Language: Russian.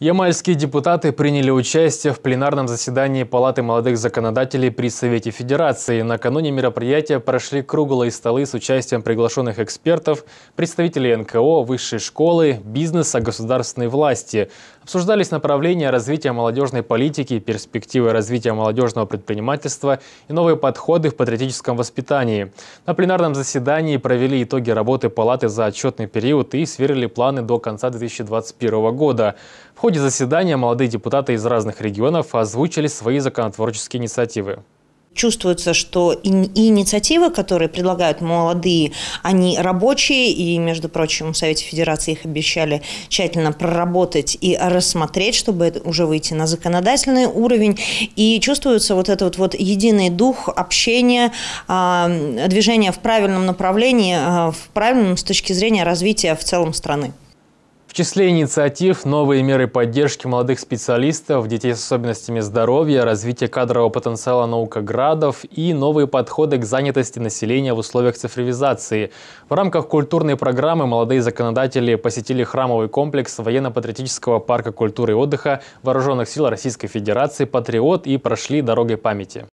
Ямальские депутаты приняли участие в пленарном заседании Палаты молодых законодателей при Совете Федерации. Накануне мероприятия прошли круглые столы с участием приглашенных экспертов, представителей НКО, высшей школы, бизнеса, государственной власти. Обсуждались направления развития молодежной политики, перспективы развития молодежного предпринимательства и новые подходы в патриотическом воспитании. На пленарном заседании провели итоги работы Палаты за отчетный период и сверили планы до конца 2021 года. В ходе заседания молодые депутаты из разных регионов озвучили свои законотворческие инициативы чувствуется, что и, инициативы, которые предлагают молодые, они рабочие, и, между прочим, в Совете Федерации их обещали тщательно проработать и рассмотреть, чтобы уже выйти на законодательный уровень. И чувствуется вот этот вот единый дух общения, а, движения в правильном направлении, а, в правильном с точки зрения развития в целом страны. В числе инициатив – новые меры поддержки молодых специалистов, детей с особенностями здоровья, развитие кадрового потенциала наукоградов и новые подходы к занятости населения в условиях цифровизации. В рамках культурной программы молодые законодатели посетили храмовый комплекс военно-патриотического парка культуры и отдыха Вооруженных сил Российской Федерации «Патриот» и прошли дорогой памяти.